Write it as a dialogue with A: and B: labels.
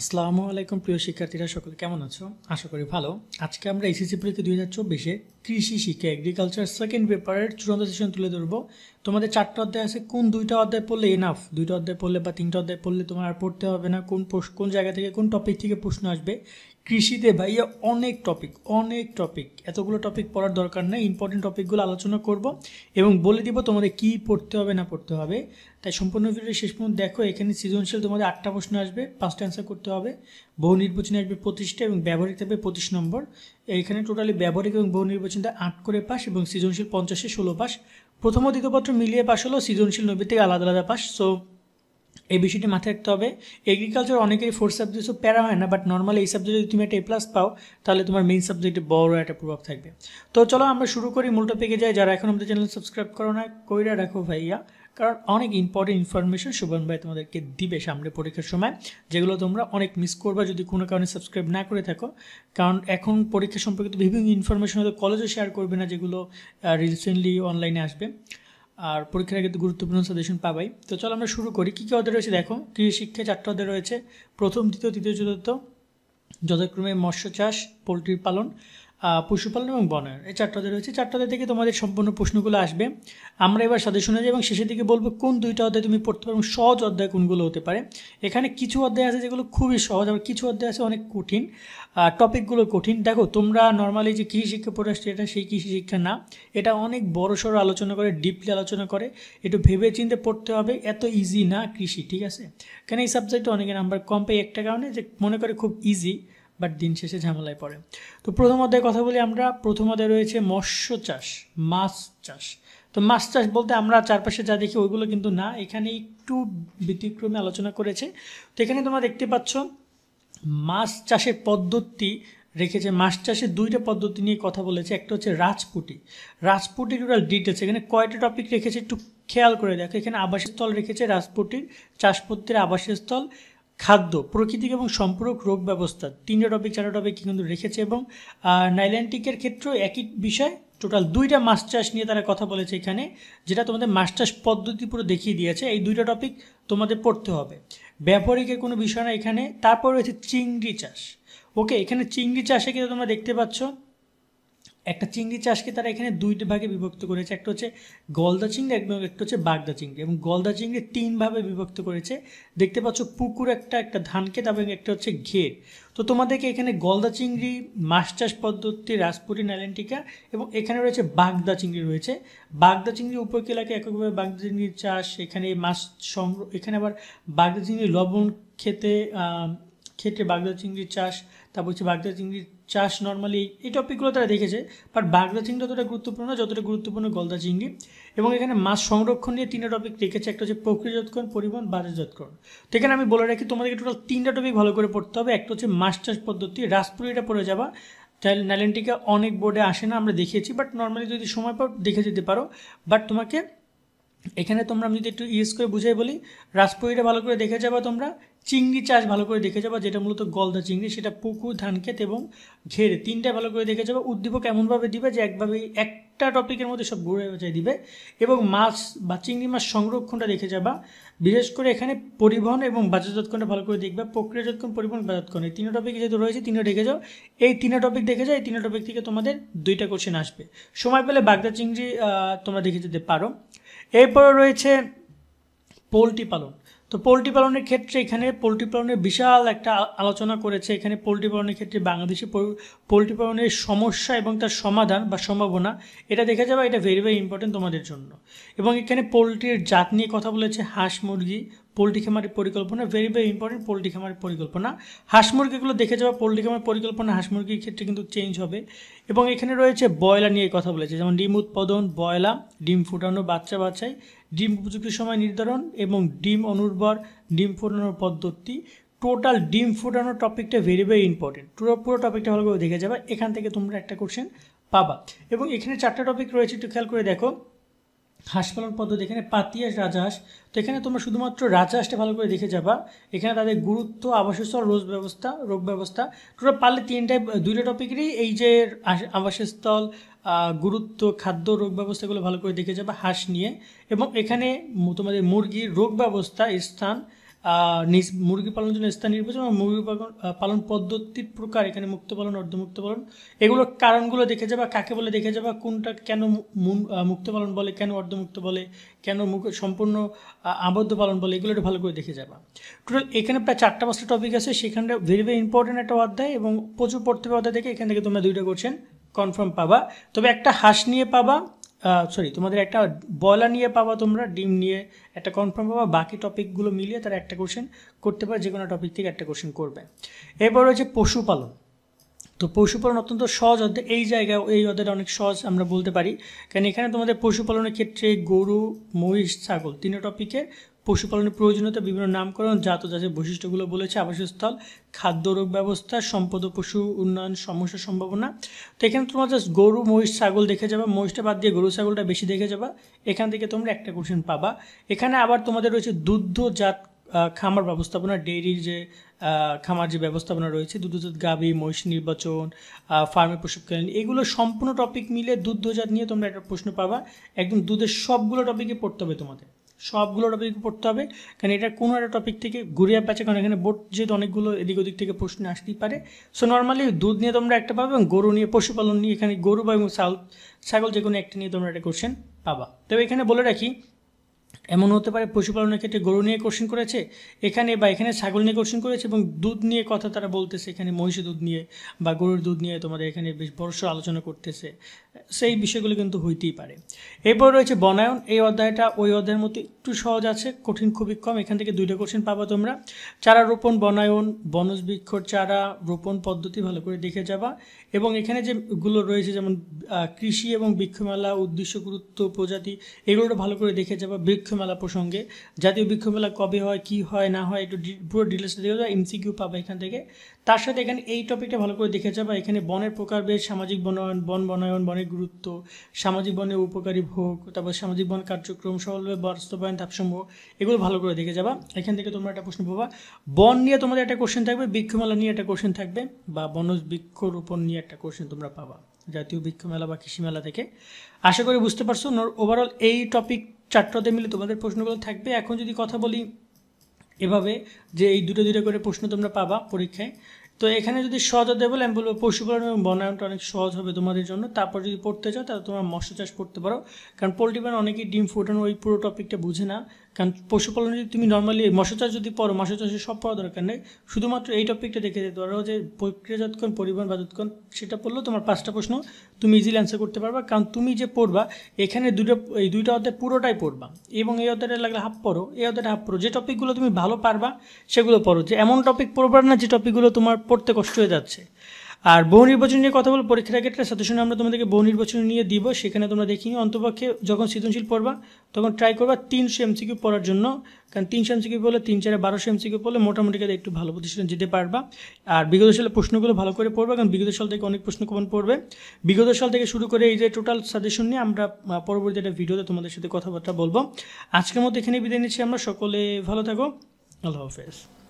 A: আসসালামু আলাইকুম প্রিয় শিক্ষার্থীরা সকলে কেমন আছো আশা করি ভালো আজকে আমরা এসএসসি পরীক্ষা দুই হাজার চব্বিশে কৃষি শিক্ষা এগ্রিকালচার সেকেন্ড পেপারের চূড়ান্ত সেশন তুলে ধরবো তোমাদের চারটা অধ্যায় আছে কোন দুইটা অধ্যায় পড়লে এনাফ দুইটা অধ্যায় পড়লে বা তিনটা অধ্যায় পড়লে তোমার আর পড়তে হবে না কোন কোন জায়গা থেকে কোন টপিক থেকে প্রশ্ন আসবে কৃষিতে ভাইয়া অনেক টপিক অনেক টপিক এতগুলো টপিক পড়ার দরকার নেই ইম্পর্টেন্ট টপিকগুলো আলোচনা করব এবং বলে দিব তোমাদের কি পড়তে হবে না পড়তে হবে তাই সম্পূর্ণ ভিডিও শেষ পর্যন্ত দেখো এখানে সৃজনশীল তোমাদের আটটা প্রশ্ন আসবে পাঁচটা অ্যান্সার করতে হবে বহু নির্বাচনে আসবে পঁচিশটা এবং ব্যবহারিক থাকবে পঁচিশ নম্বর এখানে টোটালি ব্যবহারিক এবং বহু নির্বাচন কোশ্চেনটা আট করে পাস এবং সৃজনশীল পঞ্চাশে ষোলো পাস প্রথম ও দ্বিতীয়পত্র মিলিয়ে পাস হলো সৃজনশীল নব্বই থেকে আলাদা আলাদা পাস সো এই বিষয়টি মাথায় রাখতে হবে এগ্রিকালচার অনেকেরই ফোর সাবজেক্টও প্যারা হয় না বাট নর্মালি এই সাবজেক্টে যদি তুমি একটা এ প্লাস পাও তাহলে তোমার মেইন সাবজেক্টে বড় একটা প্রভাব থাকবে তো চলো আমরা শুরু করি মূলটা পেকে যাই যারা এখন আমাদের চ্যানেল সাবস্ক্রাইব করো না কইরা রাখো ভাইয়া কারণ অনেক ইম্পর্টেন্ট ইনফরমেশন শোভন ভাই তোমাদেরকে দিবে সামনে পরীক্ষার সময় যেগুলো তোমরা অনেক মিস করবা যদি কোনো কারণে সাবস্ক্রাইব না করে থাকো কারণ এখন পরীক্ষা সম্পর্কিত বিভিন্ন ইনফরমেশন হয়তো কলেজে শেয়ার করবে না যেগুলো রিসেন্টলি অনলাইনে আসবে আর পরীক্ষার আগে গুরুত্বপূর্ণ সাজেশন পাবাই তো চলো আমরা শুরু করি কী কী অধ্যায় রয়েছে দেখো কৃষি শিক্ষা চারটে অধ্যায় রয়েছে প্রথম দ্বিতীয় তৃতীয় চতুর্থ যথাক্রমে মৎস্য চাষ পোলট্রির পালন পশুপালন এবং বনের এই চারটাতে রয়েছে চারটাদের থেকে তোমাদের সম্পূর্ণ প্রশ্নগুলো আসবে আমরা এবার শুনে যাই এবং শেষের দিকে বলবো কোন দুইটা অধ্যায় তুমি পড়তে পারো সহজ অধ্যায় কোনগুলো হতে পারে এখানে কিছু অধ্যায় আছে যেগুলো খুবই সহজ আবার কিছু অধ্যায় আছে অনেক কঠিন টপিকগুলো কঠিন দেখো তোমরা নর্মালি যে কৃষি শিক্ষা পড়ে আসছে এটা সেই কৃষি শিক্ষা না এটা অনেক বড় সড়ো আলোচনা করে ডিপলি আলোচনা করে একটু ভেবে চিনতে পড়তে হবে এত ইজি না কৃষি ঠিক আছে কেন এই সাবজেক্টে অনেকে নাম্বার কম পাই একটা কারণে যে মনে করে খুব ইজি বাট দিন শেষে ঝামেলায় পড়ে তো প্রথম অধ্যায়ে কথা বলি আমরা প্রথম অধ্যায়ে রয়েছে মৎস্য চাষ মাছ চাষ তো মাছ চাষ বলতে আমরা চারপাশে যা দেখি ওইগুলো কিন্তু না এখানে একটু ব্যতিক্রমে আলোচনা করেছে তো এখানে তোমরা দেখতে পাচ্ছ মাছ চাষের পদ্ধতি রেখেছে মাছ চাষে দুইটা পদ্ধতি নিয়ে কথা বলেছে একটা হচ্ছে রাজপুটি রাজপুটির টোটাল ডিটেলস এখানে কয়টা টপিক রেখেছে একটু খেয়াল করে দেখো এখানে আবাসস্থল রেখেছে রাজপুটির চাষপত্রের আবাসস্থল খাদ্য প্রকৃতিক এবং সম্পূরক রোগ ব্যবস্থা তিনটা টপিক চারটা টপিক কিন্তু রেখেছে এবং নাইল্যান্টিকের ক্ষেত্রেও একই বিষয় টোটাল দুইটা মাছ চাষ নিয়ে তারা কথা বলেছে এখানে যেটা তোমাদের মাছ চাষ পদ্ধতি পুরো দেখিয়ে দিয়েছে এই দুইটা টপিক তোমাদের পড়তে হবে ব্যাপারিকের কোনো বিষয় না এখানে তারপর রয়েছে চিংড়ি চাষ ওকে এখানে চিংড়ি চাষে কিন্তু তোমরা দেখতে পাচ্ছ একটা চিংড়ি চাষকে তারা এখানে দুইটি ভাগে বিভক্ত করেছে একটা হচ্ছে গলদা চিংড়ি এবং একটা হচ্ছে বাগদা চিংড়ি এবং গলদা চিংড়ি তিনভাবে বিভক্ত করেছে দেখতে পাচ্ছ পুকুর একটা একটা খেত এবং একটা হচ্ছে ঘের তো তোমাদেরকে এখানে গলদা চিংড়ি মাছ চাষ পদ্ধতি রাসপুটিন অ্যালেন্টিকা এবং এখানে রয়েছে বাগদা চিংড়ি রয়েছে বাগদা চিংড়ি উপকূলাকে এককভাবে বাগদা চিংড়ি চাষ এখানে মাছ সংগ্রহ এখানে আবার বাগদা চিংড়ি লবণ খেতে ক্ষেত্রে বাগদা চিংড়ির চাষ তারপর হচ্ছে বাগদা চিংড়ির চাষ নর্মালি এই টপিকগুলো তারা দেখেছে বাট বাগদা চিংড়ি ততটা গুরুত্বপূর্ণ যতটা গুরুত্বপূর্ণ গলদা চিংড়ি এবং এখানে মাছ সংরক্ষণ নিয়ে তিনটা টপিক রেখেছে একটা হচ্ছে প্রক্রিয়াজাতকরণ পরিবহন বাজারজাতকরণ তো এখানে আমি বলে রাখি তোমাদেরকে টোটাল তিনটা টপিক ভালো করে পড়তে হবে একটা হচ্ছে মাছ চাষ পদ্ধতি রাসপুরিটা পড়ে যাবা ন্যালেন্টিকা অনেক বোর্ডে আসে না আমরা দেখিয়েছি বাট নর্মালি যদি সময় পাও দেখে যেতে পারো বাট তোমাকে এখানে তোমরা আমি যদি একটু ইউজ করে বুঝাই বলি রাজপুরিটা ভালো করে দেখে যাবা তোমরা চিংড়ি চাষ ভালো করে দেখে যাবা যেটা মূলত গলদা চিংড়ি সেটা পুকুর ধানক্ষেত এবং ঘেরে তিনটা ভালো করে দেখে যাবা উদ্দীপক এমনভাবে দিবে যে একভাবে একটা টপিকের মধ্যে সব ঘুরে বেঁচে দিবে এবং মাছ বা চিংড়ি মাছ সংরক্ষণটা দেখে যাবা বিশেষ করে এখানে পরিবহন এবং বাজারজাতকরণটা ভালো করে দেখবে প্রক্রিয়াজাতকরণ পরিবহন বাজারজাতকরণ এই তিনটা টপিক যেহেতু রয়েছে তিনটা দেখে যাও এই তিনটা টপিক দেখে যাও এই তিনটা টপিক থেকে তোমাদের দুইটা কোশ্চেন আসবে সময় পেলে বাগদা চিংড়ি তোমরা দেখে যেতে পারো এরপরে রয়েছে পোলট্রি পালন তো পোলট্রি পালনের ক্ষেত্রে এখানে পোলট্রি পালনের বিশাল একটা আলোচনা করেছে এখানে পোলট্রি পালনের ক্ষেত্রে বাংলাদেশে পোলট্রি পালনের সমস্যা এবং তার সমাধান বা সম্ভাবনা এটা দেখা যাবে এটা ভেরি ভেরি ইম্পর্টেন্ট তোমাদের জন্য এবং এখানে পোলট্রির জাত নিয়ে কথা বলেছে হাঁস মুরগি পোলট্রি খামারের পরিকল্পনা ভেরি ভেরি ইম্পর্টেন্ট পোলট্রি খামারের পরিকল্পনা হাঁস মুরগিগুলো দেখে যাওয়া পোলট্রি খামারের পরিকল্পনা হাঁস মুরগির ক্ষেত্রে কিন্তু চেঞ্জ হবে এবং এখানে রয়েছে বয়লা নিয়ে কথা বলেছে যেমন ডিম উৎপাদন বয়লা ডিম ফুটানো বাচ্চা বাচ্চাই ডিম উপযুক্ত সময় নির্ধারণ এবং ডিম অনুর্বর ডিম ফুটানোর পদ্ধতি টোটাল ডিম ফুটানোর টপিকটা ভেরি ভেরি ইম্পর্টেন্ট পুরো পুরো টপিকটা ভালোভাবে দেখে যাবে এখান থেকে তোমরা একটা কোশ্চেন পাবা এবং এখানে চারটা টপিক রয়েছে একটু খেয়াল করে দেখো হাঁস পালন পদ্ধতি এখানে পাতিয়াস রাজহাঁস তো এখানে তোমরা শুধুমাত্র রাজহাঁসটা ভালো করে দেখে যাবা এখানে তাদের গুরুত্ব আবাসস্থল রোজ ব্যবস্থা রোগ ব্যবস্থা তোমরা পারলে তিনটাই দুইটা টপিকেরই এই যে আবাসস্থল গুরুত্ব খাদ্য রোগ ব্যবস্থাগুলো ভালো করে দেখে যাবা হাঁস নিয়ে এবং এখানে তোমাদের মুরগির রোগ ব্যবস্থা স্থান মুরগি পালনের জন্য স্থান নির্বাচন এবং মুরগি পালন পদ্ধতির প্রকার এখানে মুক্ত পালন অর্ধমুক্ত পালন এগুলোর কারণগুলো দেখে যাবা কাকে বলে দেখে যাবা কোনটা কেন মুক্ত পালন বলে কেন অর্ধমুক্ত বলে কেন সম্পূর্ণ আবদ্ধ পালন বলে এগুলো একটু ভালো করে দেখে যাবা টোটাল এখানে প্রায় চারটা পাঁচটা টপিক আছে সেখানটা ভেরি ভেরি ইম্পর্টেন্ট একটা অধ্যায় এবং প্রচুর পড়তে অধ্যায় থেকে এখান থেকে তোমরা দুইটা করছেন কনফার্ম পাবা তবে একটা হাঁস নিয়ে পাবা সরি তোমাদের একটা বয়লা নিয়ে পাবা তোমরা ডিম নিয়ে একটা কনফার্ম পাবা বাকি টপিকগুলো মিলিয়ে তারা একটা কোশ্চেন করতে পারে যে কোনো টপিক থেকে একটা কোশ্চেন করবে এরপর হচ্ছে পশুপালন তো পশুপালন অত্যন্ত সহজ অর্ধেক এই জায়গায় এই অধ্যায়টা অনেক সহজ আমরা বলতে পারি কারণ এখানে তোমাদের পশুপালনের ক্ষেত্রে গরু মহিষ ছাগল তিনটা টপিকে পশুপালনের প্রয়োজনীয়তা বিভিন্ন নামকরণ জাত জাতের বৈশিষ্ট্যগুলো বলেছে আবাসস্থল খাদ্য রোগ ব্যবস্থা সম্পদ পশু উন্নয়ন সমস্যা সম্ভাবনা তো এখানে তোমরা জাস্ট গরু মহিষ ছাগল দেখে যাবে মহিষটা বাদ দিয়ে গরু ছাগলটা বেশি দেখে যাবা এখান থেকে তোমরা একটা কোশ্চেন পাবা এখানে আবার তোমাদের রয়েছে দুগ্ধজাত খামার ব্যবস্থাপনা ডেইরির যে খামার যে ব্যবস্থাপনা রয়েছে দুধজাত গাভী মহিষ নির্বাচন ফার্মে প্রসবকালীন এগুলো সম্পূর্ণ টপিক মিলে দুগ্ধজাত নিয়ে তোমরা একটা প্রশ্ন পাবা একদম দুধের সবগুলো টপিকে পড়তে হবে তোমাদের সবগুলো টপিক পড়তে হবে কারণ এটা কোনো একটা টপিক থেকে ঘুরিয়ে পাচ্ছে কারণ এখানে বোর্ড যেহেতু অনেকগুলো এদিক ওদিক থেকে প্রশ্ন আসতেই পারে সো নর্মালি দুধ নিয়ে তোমরা একটা পাবে এবং গরু নিয়ে পশুপালন নিয়ে এখানে গরু বা এবং ছাগল যে কোনো একটা নিয়ে তোমরা একটা কোশ্চেন পাবা তবে এখানে বলে রাখি এমন হতে পারে পশুপালনের ক্ষেত্রে গরু নিয়ে কোশ্চিন করেছে এখানে বা এখানে ছাগল নিয়ে কোশ্চিন করেছে এবং দুধ নিয়ে কথা তারা বলতেছে এখানে মহিষের দুধ নিয়ে বা গরুর দুধ নিয়ে তোমাদের এখানে বেশ বড়সড় আলোচনা করতেছে সেই বিষয়গুলো কিন্তু হইতেই পারে এরপর রয়েছে বনায়ন এই অধ্যায়টা ওই অধ্যায়ের মতো একটু সহজ আছে কঠিন খুবই কম এখান থেকে দুইটা কোশ্চেন পাবা তোমরা চারা রোপণ বনায়ন বনজ বৃক্ষর চারা রোপণ পদ্ধতি ভালো করে দেখে যাবা এবং এখানে যেগুলো রয়েছে যেমন কৃষি এবং বৃক্ষমেলা উদ্দেশ্য গুরুত্ব প্রজাতি এগুলোটা ভালো করে দেখে যাবা বৃক্ষ বৃক্ষমেলা প্রসঙ্গে জাতীয় বৃক্ষমেলা কবে হয় কি হয় না হয় একটু পুরো ডিটেলসটা দেখে যাবে এমসিকিউ পাবে এখান থেকে তার সাথে এখানে এই টপিকটা ভালো করে দেখে যাবে এখানে বনের প্রকারভেদ সামাজিক বনায়ন বন বনায়ন বনের গুরুত্ব সামাজিক বনের উপকারী ভোগ তারপর সামাজিক বন কার্যক্রম সরলভাবে বাস্তবায়ন ধাপসমূহ এগুলো ভালো করে দেখে যাবা এখান থেকে তোমরা একটা প্রশ্ন পাবা বন নিয়ে তোমাদের একটা কোশ্চেন থাকবে বৃক্ষমেলা নিয়ে একটা কোশ্চেন থাকবে বা বনজ বৃক্ষরোপণ নিয়ে একটা কোশ্চেন তোমরা পাবা জাতীয় বৃক্ষ মেলা বা কৃষি মেলা থেকে আশা করি বুঝতে পারছো ওভারঅল এই টপিক চারটাতে মিলে তোমাদের প্রশ্নগুলো থাকবে এখন যদি কথা বলি এভাবে যে এই দুটো দুটো করে প্রশ্ন তোমরা পাবা পরীক্ষায় তো এখানে যদি সহজ বলে আমি বলবো পশুপালন এবং বনায়নটা অনেক সহজ হবে তোমাদের জন্য তারপর যদি পড়তে চাও তাহলে তোমরা মৎস্য চাষ করতে পারো কারণ পোলট্রি ফার্ম অনেকেই ডিম ফুটানো ওই পুরো টপিকটা বুঝে না কারণ পশুপালনে যদি তুমি নর্মালি মৎস্য চাষ যদি পড়ো মশা চাষে সব পড়া দরকার নেই শুধুমাত্র এই টপিকটা দেখে দিতে পারো যে যতক্ষণ পরিবহন বা যতক্ষণ সেটা পড়লেও তোমার পাঁচটা প্রশ্ন তুমি ইজিলি অ্যান্সার করতে পারবা কারণ তুমি যে পড়বা এখানে দুটো এই দুইটা অধ্যায় পুরোটাই পড়বা এবং এই অধ্যায়টা লাগলে হাফ পড়ো এই অধ্যায়টা হাফ পড়ো যে টপিকগুলো তুমি ভালো পারবা সেগুলো পড়ো যে এমন টপিক পড়বা না যে টপিকগুলো তোমার পড়তে কষ্ট হয়ে যাচ্ছে আর বহু নির্বাচন নিয়ে কথা বলবো পরীক্ষার আগে একটা শুনে আমরা তোমাদেরকে বহু নির্বাচন নিয়ে দিব সেখানে তোমরা দেখিনি অন্তপক্ষে যখন সৃজনশীল পড়বা তখন ট্রাই করবা তিনশো এমসিকিউ পড়ার জন্য কারণ তিনশো এমসিকিউ পড়লে তিন চারে বারোশো এমসিকিউ পড়লে মোটামুটি কাজে একটু ভালো প্রতিষ্ঠান যেতে পারবা আর বিগত সালে প্রশ্নগুলো ভালো করে পড়বা কারণ বিগত সাল থেকে অনেক প্রশ্ন কমন পড়বে বিগত সাল থেকে শুরু করে এই যে টোটাল সাজেশন নিয়ে আমরা পরবর্তী একটা ভিডিওতে তোমাদের সাথে কথাবার্তা বলবো আজকের মতো এখানে বিদায় নিচ্ছি আমরা সকলে ভালো থাকো আল্লাহ হাফেজ